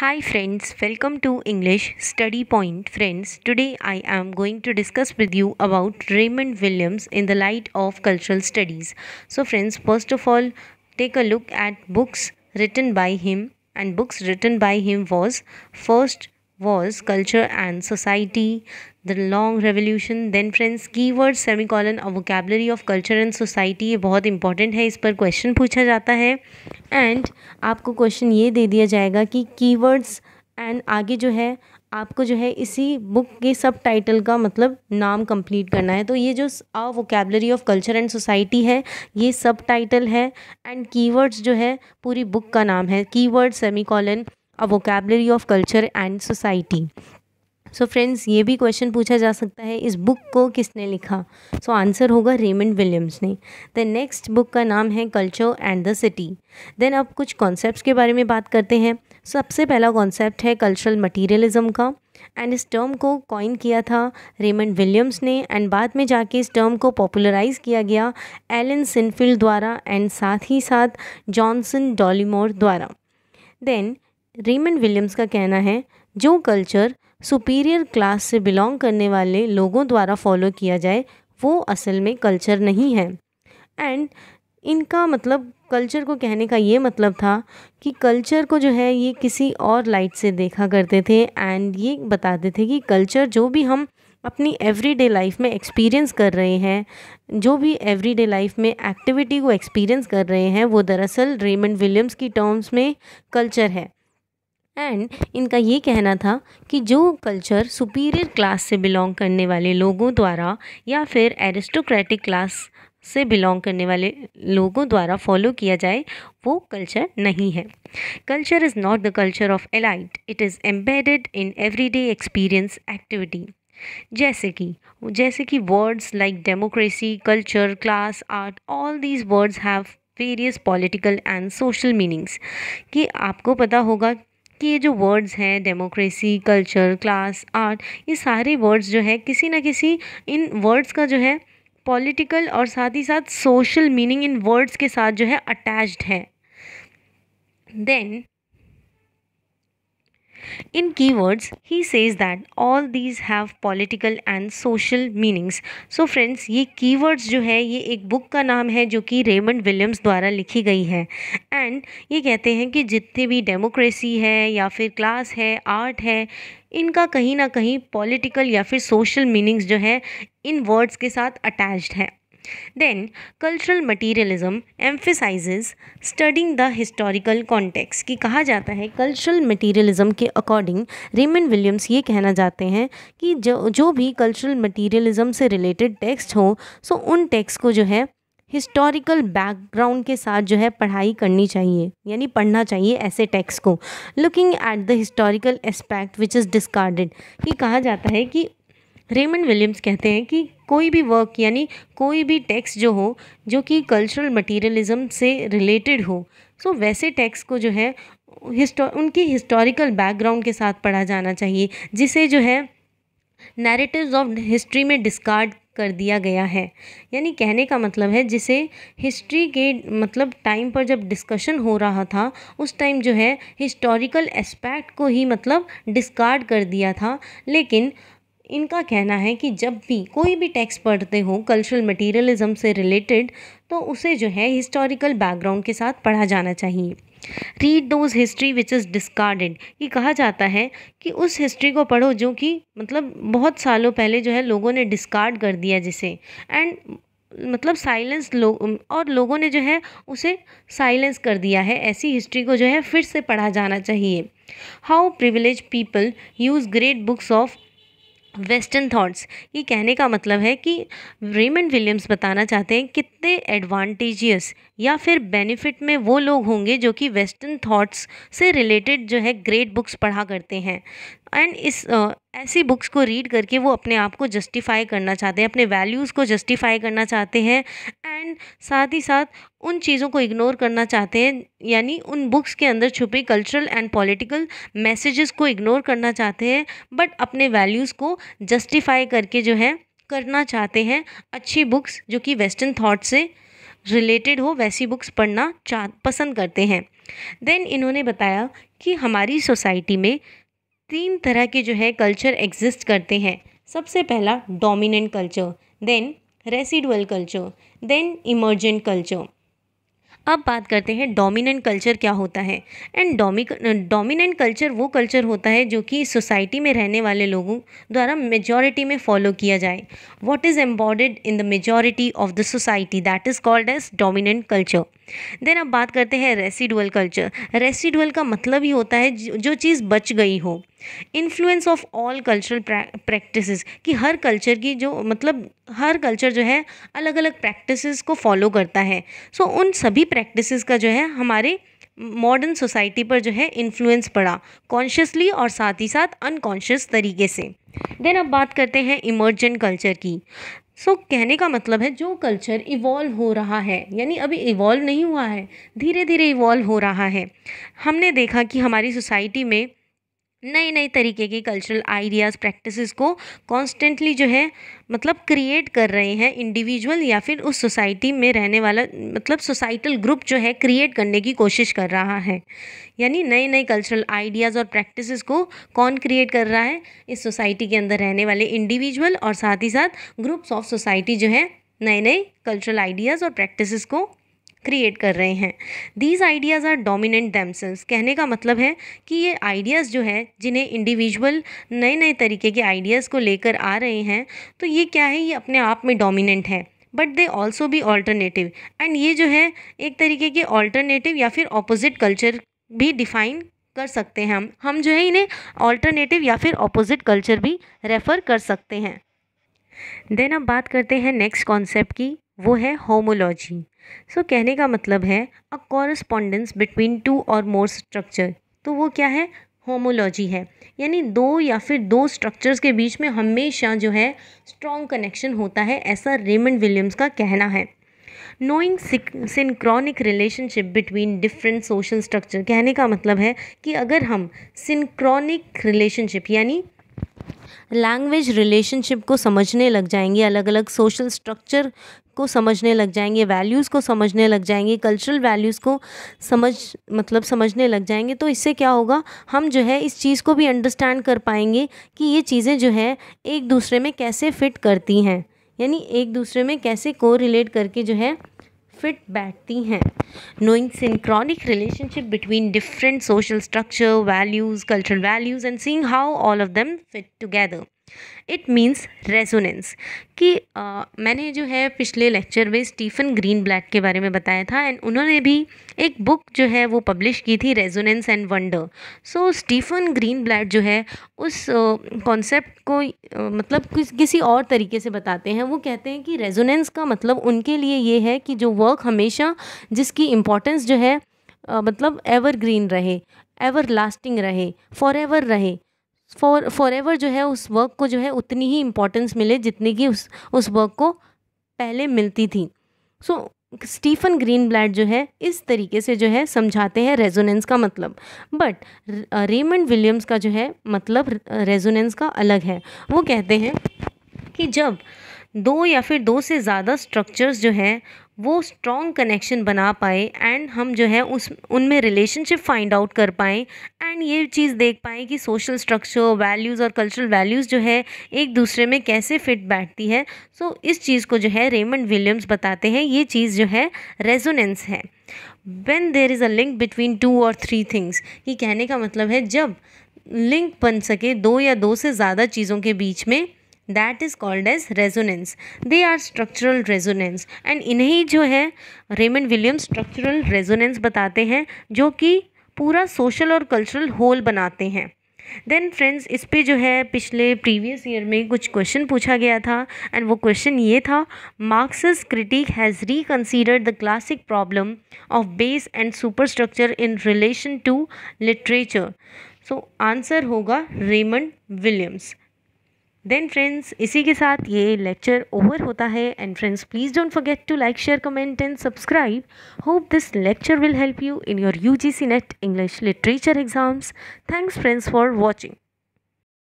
Hi friends, welcome to English Study Point. Friends, today I am going to discuss with you about Raymond Williams in the light of cultural studies. So friends, first of all, take a look at books written by him and books written by him was first was culture and society the long revolution then friends की friends semi colon और vocabulary of culture and society ये बहुत important है इस पर question पूछा जाता है एंड आपको क्वेश्चन ये दे दिया जाएगा कि कीवर्ड्स एंड आगे जो है आपको जो है इसी बुक के सब टाइटल का मतलब नाम कंप्लीट करना है तो ये जो a vocabulary of culture and society है ये सब टाइटल है एंड कीवर्ड्स जो है पूरी बुक का नाम है semi colon a vocabulary of culture and society so friends ये भी क्वेश्चन पूछा जा सकता है इस बुक को किसने लिखा सो so, आंसर होगा रेमंड विलियम्स ने द नेक्स्ट बुक का नाम है culture and the city then अब कुछ कॉन्सेप्ट्स के बारे में बात करते हैं सबसे पहला कॉन्सेप्ट है कल्चरल मटीरियलिज्म का एंड इस टर्म को कॉइन किया था रेमंड विलियम्स ने एंड बाद में जाके इस टर्म को पॉपुलराइज किया गया एलन सिनफील्ड द्वारा एंड साथ ही साथ जॉनसन डॉलीमोर द्वारा देन रेमन विलियम्स का कहना है जो कल्चर सुपीरियर क्लास से बिलोंग करने वाले लोगों द्वारा फॉलो किया जाए वो असल में कल्चर नहीं है एंड इनका मतलब कल्चर को कहने का ये मतलब था कि कल्चर को जो है ये किसी और लाइट से देखा करते थे एंड ये बताते थे कि कल्चर जो भी हम अपनी एवरीडे लाइफ में एक्सपीरियंस कर रहे हैं जो भी एवरीडे लाइफ में एक्टिविटी को एक्सपीरियंस कर रहे हैं वो दरअसल रेमंड विलियम्स की टर्म्स में कल्चर है एंड इनका ये कहना था कि जो कल्चर सुपीरियर क्लास से बिलोंग करने वाले लोगों द्वारा या फिर एरिस्टोक्रेटिक क्लास से बिलोंग करने वाले लोगों द्वारा फॉलो किया जाए वो कल्चर नहीं है culture is not the culture of elite it is embedded in everyday experience activity जैसे कि जैसे कि words like democracy culture class art all these words have various political and social meanings कि आपको पता होगा कि ये जो वर्ड्स हैं डेमोक्रेसी कल्चर क्लास आर्ट ये सारे वर्ड्स जो है किसी ना किसी इन वर्ड्स का जो है पॉलिटिकल और साथ ही साथ सोशल मीनिंग इन वर्ड्स के साथ जो है अटैच्ड है then In keywords, he says that all these have political and social meanings. So friends, ये keywords जो है ये एक बुक का नाम है जो कि रेमंड विलियम्स द्वारा लिखी गई है एंड ये कहते हैं कि जितने भी डेमोक्रेसी है या फिर क्लास है आर्ट है इनका कहीं ना कहीं पॉलिटिकल या फिर सोशल मीनिंग्स जो है इन वर्ड्स के साथ अटैच्ड है Then, cultural materialism emphasizes studying the historical context कि कहा जाता है cultural materialism के according Raymond Williams ये कहना चाहते हैं कि जो जो भी cultural materialism से related text हो so उन text को जो है हिस्टोरिकल बैकग्राउंड के साथ जो है पढ़ाई करनी चाहिए यानी पढ़ना चाहिए ऐसे टेक्स्ट को looking at the historical aspect which is discarded कि कहा जाता है कि रेमन विलियम्स कहते हैं कि कोई भी वर्क यानी कोई भी टैक्स जो हो जो कि कल्चरल मटेरियलिज्म से रिलेटेड हो सो वैसे टैक्स को जो है हिस्टो उनकी हिस्टोरिकल बैकग्राउंड के साथ पढ़ा जाना चाहिए जिसे जो है नैरेटिव्स ऑफ हिस्ट्री में डिस्कार्ड कर दिया गया है यानी कहने का मतलब है जिसे हिस्ट्री के मतलब टाइम पर जब डिस्कशन हो रहा था उस टाइम जो है हिस्टोरिकल एस्पेक्ट को ही मतलब डिस्कार्ड कर दिया था लेकिन इनका कहना है कि जब भी कोई भी टेक्स्ट पढ़ते हो कल्चरल मटेरियलिज्म से रिलेटेड तो उसे जो है हिस्टोरिकल बैकग्राउंड के साथ पढ़ा जाना चाहिए read those history which is discarded ये कहा जाता है कि उस हिस्ट्री को पढ़ो जो कि मतलब बहुत सालों पहले जो है लोगों ने डिस्कार्ड कर दिया जिसे एंड मतलब साइलेंस लोग और लोगों ने जो है उसे साइलेंस कर दिया है ऐसी हिस्ट्री को जो है फिर से पढ़ा जाना चाहिए how privilege people use great books of western thoughts ये कहने का मतलब है कि रेमंड विलियम्स बताना चाहते हैं कितने एडवांटेजियस या फिर बेनिफिट में वो लोग होंगे जो कि वेस्टर्न थॉट्स से रिलेटेड जो है ग्रेट बुक्स पढ़ा करते हैं एंड इस आ, ऐसी बुक्स को रीड करके वो अपने आप को जस्टिफाई करना चाहते हैं अपने वैल्यूज़ को जस्टिफाई करना चाहते हैं एंड एंड साथ ही साथ उन चीज़ों को इग्नोर करना चाहते हैं यानी उन बुक्स के अंदर छुपे कल्चरल एंड पॉलिटिकल मैसेजेस को इग्नोर करना चाहते हैं बट अपने वैल्यूज़ को जस्टिफाई करके जो है करना चाहते हैं अच्छी बुक्स जो कि वेस्टर्न थाट से रिलेटेड हो वैसी बुक्स पढ़ना पसंद करते हैं देन इन्होंने बताया कि हमारी सोसाइटी में तीन तरह के जो है कल्चर एग्जिस्ट करते हैं सबसे पहला dominant culture then residual culture then emergent culture अब बात करते हैं डोमिनेंट कल्चर क्या होता है एंड डोमिक डोमिनेंट कल्चर वो कल्चर होता है जो कि सोसाइटी में रहने वाले लोगों द्वारा मेजॉरिटी में फॉलो किया जाए what is embodied in the majority of the society that is called as dominant culture then अब बात करते हैं रेसिडुअल कल्चर रेसिडुअल का मतलब ही होता है जो चीज़ बच गई हो influence of all cultural practice कि हर कल्चर की जो मतलब हर कल्चर जो है अलग अलग प्रैक्टिस को फॉलो करता है सो so, उन सभी प्रैक्टिस का जो है हमारे मॉडर्न सोसाइटी पर जो है इन्फ्लुएंस पड़ा कॉन्शियसली और साथ ही साथ अनकॉन्शियस तरीके से देन अब बात करते हैं इमर्जेंट कल्चर की सो so, कहने का मतलब है जो कल्चर इवॉल्व हो रहा है यानी अभी इवॉल्व नहीं हुआ है धीरे धीरे इवॉल्व हो रहा है हमने देखा कि हमारी सोसाइटी में नए नए तरीके के कल्चरल आइडियाज़ प्रैक्टिसेस को कॉन्स्टेंटली जो है मतलब क्रिएट कर रहे हैं इंडिविजुअल या फिर उस सोसाइटी में रहने वाला मतलब सोसाइटल ग्रुप जो है क्रिएट करने की कोशिश कर रहा है यानी नए नए कल्चरल आइडियाज़ और प्रैक्टिसेस को कौन क्रिएट कर रहा है इस सोसाइटी के अंदर रहने वाले इंडिविजुअल और साथ ही साथ ग्रुप्स ऑफ सोसाइटी जो है नए नए कल्चरल आइडियाज़ और प्रैक्टिसेस को क्रिएट कर रहे हैं these ideas are dominant themselves कहने का मतलब है कि ये आइडियाज़ जो है जिन्हें इंडिविजुअल नए नए तरीके के आइडियाज़ को लेकर आ रहे हैं तो ये क्या है ये अपने आप में डोमिनेंट है बट दे ऑल्सो भी ऑल्टरनेटिव एंड ये जो है एक तरीके के ऑल्टरनेटिव या फिर ऑपोजिट कल्चर भी डिफाइन कर सकते हैं हम हम जो है इन्हें ऑल्टरनेटिव या फिर ऑपोजिट कल्चर भी रेफ़र कर सकते हैं देन अब बात करते हैं नेक्स्ट कॉन्सेप्ट की वो है होमोलॉजी सो so, कहने का मतलब है अ कॉरस्पॉन्डेंस बिटवीन टू और मोर स्ट्रक्चर तो वो क्या है होमोलॉजी है यानी दो या फिर दो स्ट्रक्चर्स के बीच में हमेशा जो है स्ट्रॉन्ग कनेक्शन होता है ऐसा रेमंड विलियम्स का कहना है knowing synchronic relationship between different social structure कहने का मतलब है कि अगर हम सिंक्रॉनिक रिलेशनशिप यानी लैंग्वेज रिलेशनशिप को समझने लग जाएंगे अलग अलग सोशल स्ट्रक्चर को समझने लग जाएंगे वैल्यूज़ को समझने लग जाएंगे कल्चरल वैल्यूज़ को समझ मतलब समझने लग जाएंगे तो इससे क्या होगा हम जो है इस चीज़ को भी अंडरस्टैंड कर पाएंगे कि ये चीज़ें जो है एक दूसरे में कैसे फिट करती हैं यानी एक दूसरे में कैसे को रिलेट करके जो है फिट बैठती हैं knowing synchronic relationship between different social structure values cultural values and seeing how all of them fit together it means resonance कि आ, मैंने जो है पिछले लेक्चर में स्टीफन ग्रीन ब्लैक के बारे में बताया था एंड उन्होंने भी एक बुक जो है वो पब्लिश की थी resonance and wonder so Stephen Greenblatt जो है उस कॉन्सेप्ट को आ, मतलब किस किसी और तरीके से बताते हैं वो कहते हैं कि रेजोनेंस का मतलब उनके लिए ये है कि जो वर्क हमेशा जिसकी इम्पोर्टेंस जो है आ, मतलब ग्रीन रहे एवर लास्टिंग रहे फॉर एवर रहे फॉर फॉर एवर जो है उस वर्क को जो है उतनी ही इम्पोर्टेंस मिले जितनी कि उस उस वर्क को पहले मिलती थी so so, Stephen Greenblatt जो है इस तरीके से जो है समझाते हैं रेजोनेंस का मतलब बट रेमंड विलियम्स का जो है मतलब रेजोनेंस का अलग है वो कहते हैं कि जब दो या फिर दो से ज़्यादा स्ट्रक्चर्स जो हैं वो स्ट्रॉन्ग कनेक्शन बना पाए एंड हम जो है उस उनमें रिलेशनशिप फाइंड आउट कर पाएँ एंड ये चीज़ देख पाएँ कि सोशल स्ट्रक्चर वैल्यूज़ और कल्चरल वैल्यूज़ जो है एक दूसरे में कैसे फिट बैठती है सो so, इस चीज़ को जो है रेमंड विलियम्स बताते हैं ये चीज़ जो है रेजोनेंस है when there is a link between two और थ्री थिंग्स ये कहने का मतलब है जब लिंक बन सके दो या दो से ज़्यादा चीज़ों के बीच में that is called as resonance they are structural resonance and इन्हें जो है रेमंड विलियम्स स्ट्रक्चरल रेजोनेंस बताते हैं जो कि पूरा सोशल और कल्चरल होल बनाते हैं देन फ्रेंड्स इस पर जो है पिछले प्रीवियस ईयर में कुछ क्वेश्चन पूछा गया था एंड वो क्वेश्चन ये था Marxist critic has reconsidered the classic problem of base and super structure in relation to literature so answer होगा रेमंड विलियम्स देन फ्रेंड्स इसी के साथ ये लेक्चर ओवर होता है and friends please don't forget to like share comment and subscribe hope this lecture will help you in your U G C NET English literature exams thanks friends for watching